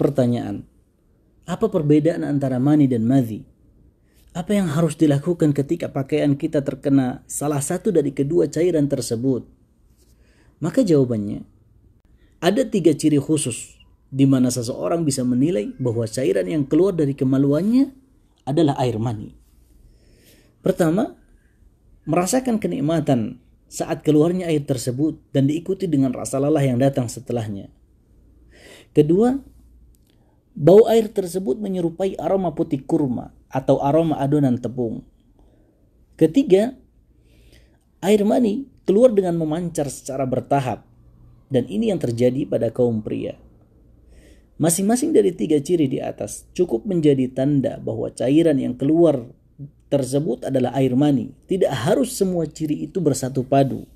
pertanyaan. Apa perbedaan antara mani dan madhi? Apa yang harus dilakukan ketika pakaian kita terkena salah satu dari kedua cairan tersebut? Maka jawabannya, ada tiga ciri khusus di mana seseorang bisa menilai bahwa cairan yang keluar dari kemaluannya adalah air mani. Pertama, merasakan kenikmatan saat keluarnya air tersebut dan diikuti dengan rasa lelah yang datang setelahnya. Kedua, Bau air tersebut menyerupai aroma putih kurma atau aroma adonan tepung. Ketiga, air mani keluar dengan memancar secara bertahap dan ini yang terjadi pada kaum pria. Masing-masing dari tiga ciri di atas cukup menjadi tanda bahwa cairan yang keluar tersebut adalah air mani. Tidak harus semua ciri itu bersatu padu.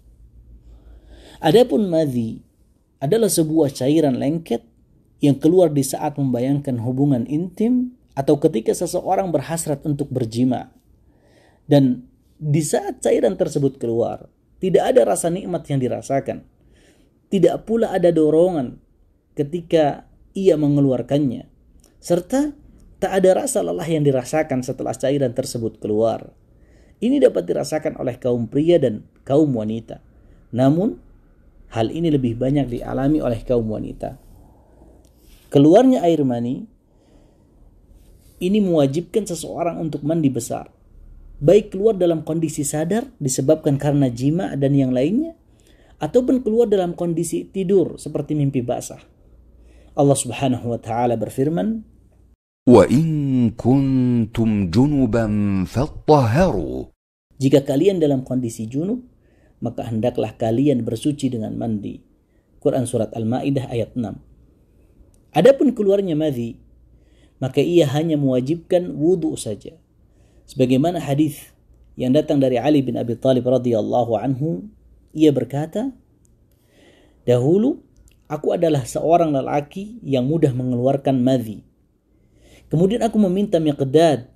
Adapun madhi adalah sebuah cairan lengket yang keluar di saat membayangkan hubungan intim atau ketika seseorang berhasrat untuk berjima. Dan di saat cairan tersebut keluar, tidak ada rasa nikmat yang dirasakan. Tidak pula ada dorongan ketika ia mengeluarkannya. Serta tak ada rasa lelah yang dirasakan setelah cairan tersebut keluar. Ini dapat dirasakan oleh kaum pria dan kaum wanita. Namun, hal ini lebih banyak dialami oleh kaum wanita. Keluarnya air mani ini mewajibkan seseorang untuk mandi besar. Baik keluar dalam kondisi sadar disebabkan karena jima dan yang lainnya ataupun keluar dalam kondisi tidur seperti mimpi basah. Allah Subhanahu wa taala berfirman, in kuntum junuban Jika kalian dalam kondisi junub, maka hendaklah kalian bersuci dengan mandi. Quran Surat Al-Ma'idah ayat 6. Adapun keluarnya madhi, maka ia hanya mewajibkan wudhu saja. Sebagaimana hadis yang datang dari Ali bin Abi Talib radhiyallahu anhu, ia berkata, "Dahulu aku adalah seorang lelaki yang mudah mengeluarkan madhi. Kemudian aku meminta Miqdad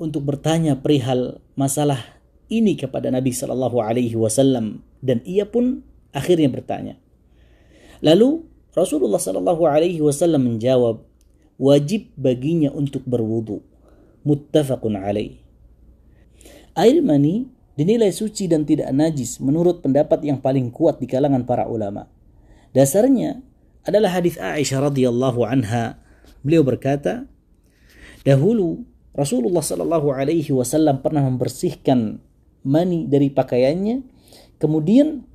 untuk bertanya perihal masalah ini kepada Nabi Shallallahu alaihi wasallam dan ia pun akhirnya bertanya. Lalu Rasulullah Shallallahu Alaihi Wasallam menjawab, wajib baginya untuk berwudu. Muttafaqun alaih. Air mani dinilai suci dan tidak najis menurut pendapat yang paling kuat di kalangan para ulama. Dasarnya adalah hadis Aisyah radhiyallahu anha. Beliau berkata, dahulu Rasulullah Shallallahu alaihi wasallam pernah membersihkan mani dari pakaiannya, kemudian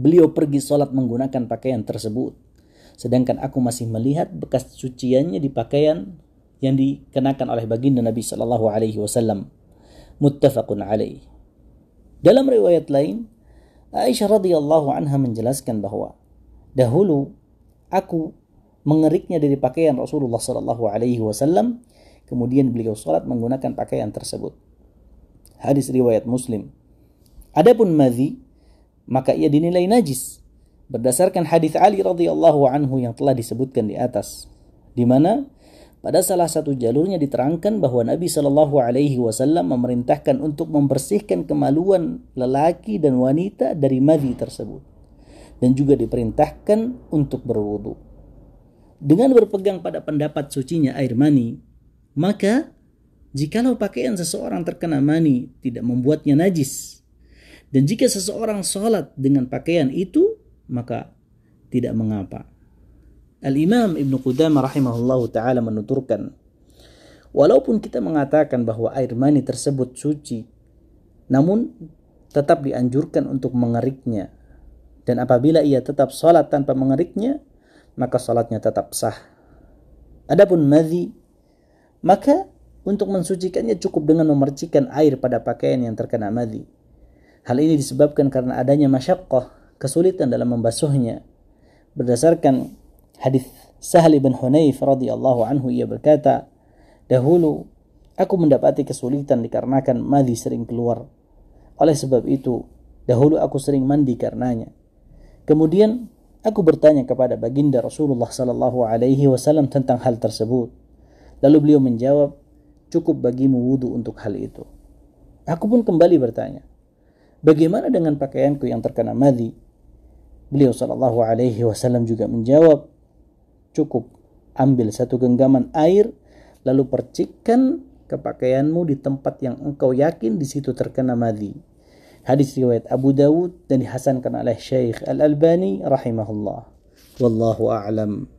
beliau pergi sholat menggunakan pakaian tersebut sedangkan aku masih melihat bekas cuciannya di pakaian yang dikenakan oleh baginda Nabi Shallallahu Alaihi Wasallam. Muttafaqun alaih. Dalam riwayat lain, Aisyah radhiyallahu anha menjelaskan bahwa dahulu aku mengeriknya dari pakaian Rasulullah Shallallahu Alaihi Wasallam, kemudian beliau sholat menggunakan pakaian tersebut. Hadis riwayat Muslim. Adapun madhi, maka ia dinilai najis berdasarkan hadis Ali radhiyallahu anhu yang telah disebutkan di atas di mana pada salah satu jalurnya diterangkan bahwa Nabi Shallallahu Alaihi Wasallam memerintahkan untuk membersihkan kemaluan lelaki dan wanita dari madhi tersebut, dan juga diperintahkan untuk berwudu. Dengan berpegang pada pendapat sucinya air mani, maka jikalau pakaian seseorang terkena mani tidak membuatnya najis, dan jika seseorang sholat dengan pakaian itu maka tidak mengapa. Al-Imam Ibn Qudamah rahimahullah taala menuturkan, walaupun kita mengatakan bahwa air mani tersebut suci, namun tetap dianjurkan untuk mengeriknya. Dan apabila ia tetap salat tanpa mengeriknya, maka salatnya tetap sah. Adapun madhi, maka untuk mensucikannya cukup dengan memercikan air pada pakaian yang terkena madhi. Hal ini disebabkan karena adanya masyakoh kesulitan dalam membasuhnya. Berdasarkan hadis Sahal bin Hunayf radhiyallahu anhu ia berkata, "Dahulu aku mendapati kesulitan dikarenakan madhi sering keluar. Oleh sebab itu, dahulu aku sering mandi karenanya." Kemudian Aku bertanya kepada baginda Rasulullah sallallahu alaihi wasallam tentang hal tersebut. Lalu beliau menjawab, "Cukup bagimu wudu untuk hal itu." Aku pun kembali bertanya, "Bagaimana dengan pakaianku yang terkena madhi?" Beliau Shallallahu Alaihi Wasallam juga menjawab, cukup ambil satu genggaman air, lalu percikkan ke pakaianmu di tempat yang engkau yakin di situ terkena madi." Hadis riwayat Abu Dawud dan dihasankan oleh Syekh Al Albani rahimahullah. Wallahu a'lam.